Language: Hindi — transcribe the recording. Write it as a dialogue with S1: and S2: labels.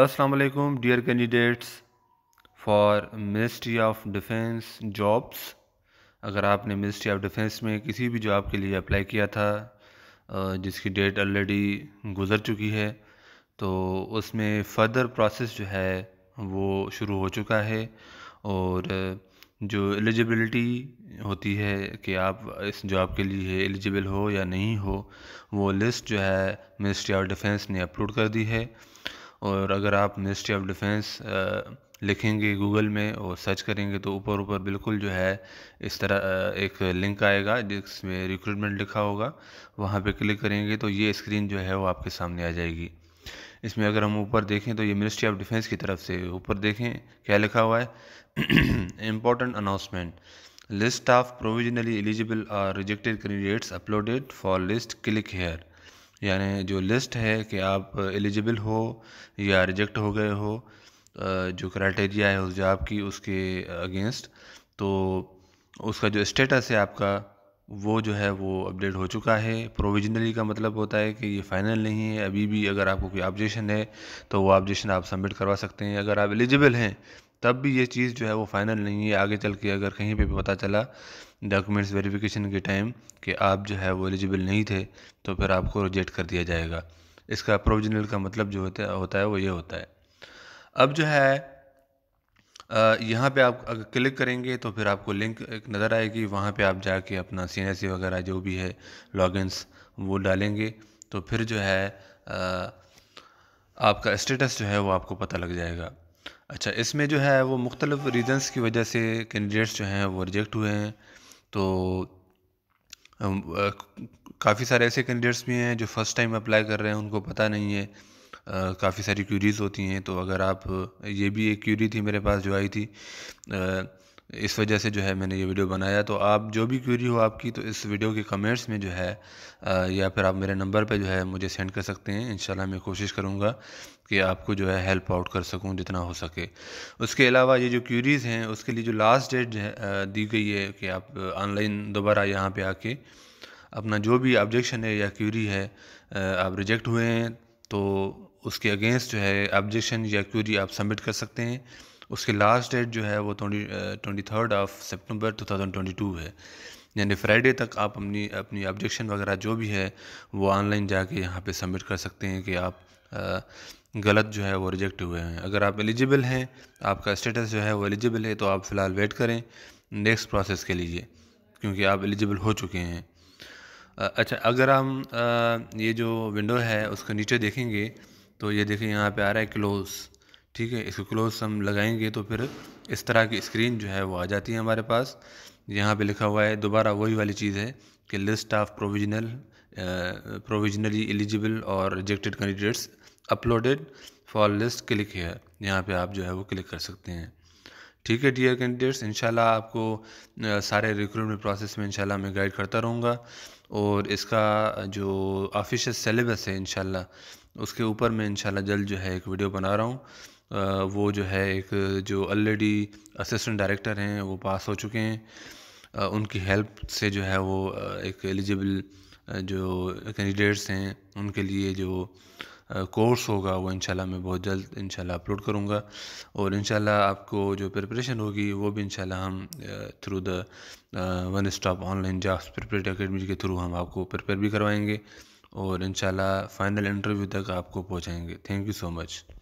S1: अस्सलाम वालेकुम dear candidates for ministry of defence jobs अगर आपने मिनिस्ट्री ऑफ डिफेंस में किसी भी जॉब के लिए अप्लाई किया था जिसकी डेट ऑलरेडी गुज़र चुकी है तो उसमें फर्दर प्रोसेस जो है वो शुरू हो चुका है और जो एलिजिबिलिटी होती है कि आप इस जॉब के लिए एलिजिबल हो या नहीं हो वो लिस्ट जो है मिनिस्ट्री ऑफ डिफेंस ने अपलोड कर दी है और अगर आप मिनिस्ट्री ऑफ डिफेंस लिखेंगे गूगल में और सर्च करेंगे तो ऊपर ऊपर बिल्कुल जो है इस तरह एक लिंक आएगा जिसमें रिक्रूटमेंट लिखा होगा वहाँ पे क्लिक करेंगे तो ये स्क्रीन जो है वो आपके सामने आ जाएगी इसमें अगर हम ऊपर देखें तो ये मिनिस्ट्री ऑफ डिफेंस की तरफ से ऊपर देखें क्या लिखा हुआ है important announcement list of provisionally eligible और rejected candidates uploaded for list click here यानी जो लिस्ट है कि आप एलिजिबल हो या रिजेक्ट हो गए हो जो क्राइटेरिया है उस जॉब की उसके अगेंस्ट तो उसका जो स्टेटस है आपका वो जो है वो अपडेट हो चुका है प्रोविजनली का मतलब होता है कि ये फाइनल नहीं है अभी भी अगर आपको कोई ऑब्जेक्शन है तो वो ऑब्जेक्शन आप सबमिट करवा सकते हैं अगर आप एलिजिबल हैं तब भी ये चीज़ जो है वो फाइनल नहीं है आगे चल के अगर कहीं पे भी पता चला डॉक्यूमेंट्स वेरिफिकेशन के टाइम कि आप जो है वो एलिजिबल नहीं थे तो फिर आपको रिजेक्ट कर दिया जाएगा इसका प्रोविजनल का मतलब जो होता है होता है वो ये होता है अब जो है यहाँ पे आप अगर क्लिक करेंगे तो फिर आपको लिंक एक नज़र आएगी वहाँ पे आप जाके अपना सी वगैरह जो भी है लॉगिनस वो डालेंगे तो फिर जो है आपका स्टेटस जो है वो आपको पता लग जाएगा अच्छा इसमें जो है वो मुख्तलिफ़ रीज़न्स की वजह से कैंडिडेट्स जो हैं वो रिजेक्ट हुए हैं तो काफ़ी सारे ऐसे कैंडिडेट्स भी हैं जो फ़र्स्ट टाइम अप्लाई कर रहे हैं उनको पता नहीं है काफ़ी सारी क्यूरीज़ होती हैं तो अगर आप ये भी एक क्यूरी थी मेरे पास जो आई थी इस वजह से जो है मैंने ये वीडियो बनाया तो आप जो भी क्यूरी हो आपकी तो इस वीडियो के कमेंट्स में जो है या फिर आप मेरे नंबर पे जो है मुझे सेंड कर सकते हैं इन मैं कोशिश करूँगा कि आपको जो है हेल्प आउट कर सकूँ जितना हो सके उसके अलावा ये जो क्यूरीज़ हैं उसके लिए जो लास्ट डेट दी गई है कि आप ऑनलाइन दोबारा यहाँ पर आके अपना जो भी ऑब्जेक्शन है या क्यूरी है आप रिजेक्ट हुए हैं तो उसके अगेंस्ट जो है ऑब्जेक्शन या क्यूरी आप सबमिट कर सकते हैं उसकी लास्ट डेट जो है वो ट्वेंटी ट्वेंटी थर्ड ऑफ सितंबर 2022 है यानी फ्राइडे तक आप अपनी अपनी ऑब्जेक्शन वगैरह जो भी है वो ऑनलाइन जाके यहाँ पे सबमिट कर सकते हैं कि आप गलत जो है वो रिजेक्ट हुए हैं अगर आप एलिजिबल हैं आपका स्टेटस जो है वो एलिजिबल है तो आप फ़िलहाल वेट करें नेक्स्ट प्रोसेस के लिए क्योंकि आप एलिजिबल हो चुके हैं अच्छा अगर हम ये जो विंडो है उसके नीचे देखेंगे तो ये देखें यहाँ पे आ रहा है क्लोज़ ठीक है इसको क्लोज हम लगाएंगे तो फिर इस तरह की स्क्रीन जो है वो आ जाती है हमारे पास यहाँ पे लिखा हुआ है दोबारा वही वाली चीज़ है कि list of provisional provisionally eligible और rejected candidates uploaded for list click है यहाँ पे आप जो है वो क्लिक कर सकते हैं ठीक है डियर कैंडिडेट्स इंशाल्लाह आपको सारे रिक्रूटमेंट प्रोसेस में इंशाल्लाह मैं गाइड करता रहूँगा और इसका जो ऑफिशियल सिलेबस है इंशाल्लाह उसके ऊपर मैं इंशाल्लाह जल्द जो है एक वीडियो बना रहा हूँ वो जो है एक जो ऑलरेडी असिस्टेंट डायरेक्टर हैं वो पास हो चुके हैं उनकी हेल्प से जो है वो एक एलिजिबल जो कैंडिडेट्स हैं उनके लिए जो कोर्स होगा वो इंशाल्लाह मैं बहुत जल्द इंशाल्लाह अपलोड करूँगा और इंशाल्लाह आपको जो प्रिपरेशन होगी वो भी इंशाल्लाह हम through the one stop online jobs prepared academy के थ्रू हम आपको प्रिपेयर भी करवाएंगे और इंशाल्लाह फाइनल इंटरव्यू तक आपको पहुँचाएँगे थैंक यू सो मच